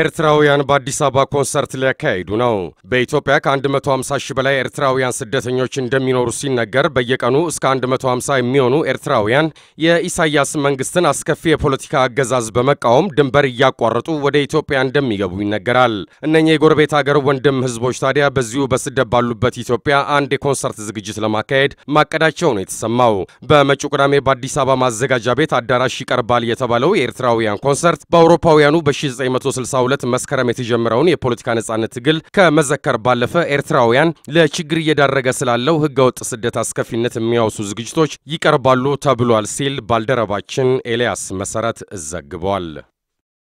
ኤርትራውያን በአዲስ አበባ ኮንሰርት ሊያካሂዱ ነው። በኢትዮጵያ ከ150 ሺህ በላይ ኤርትራውያን ስደተኞች እንደሚኖሩ ሲነገር በየቀኑ እስከ 150 የሚሆኑ ኤርትራውያን የኢሳያስ መንግስትን አስከፊ የፖለቲካ አገዛዝ በመቃወም ድንበር እያቋረጡ ወደ ኢትዮጵያ እንደሚገቡ ይነገራል። እነኚህ የጎረቤት አገር ወንድም ህዝቦች ታዲያ በዚሁ በስደት ባሉበት ኢትዮጵያ አንድ የኮንሰርት ዝግጅት ለማካሄድ ማቀዳቸው ነው የተሰማው። በመጪው ቅዳሜ በአዲስ አበባ ማዘጋጃ ቤት አዳራሽ ይቀርባል የተባለው የኤርትራውያን ኮንሰርት በአውሮፓውያኑ በ1960 ዕለት መስከረም የተጀመረውን የፖለቲካ ነጻነት ትግል ከመዘከር ባለፈ ኤርትራውያን ለችግር እየዳረገ ስላለው ህገወጥ ስደት አስከፊነት የሚያወሱ ዝግጅቶች ይቀርባሉ ተብሏል ሲል ባልደረባችን ኤልያስ መሰረት ዘግቧል።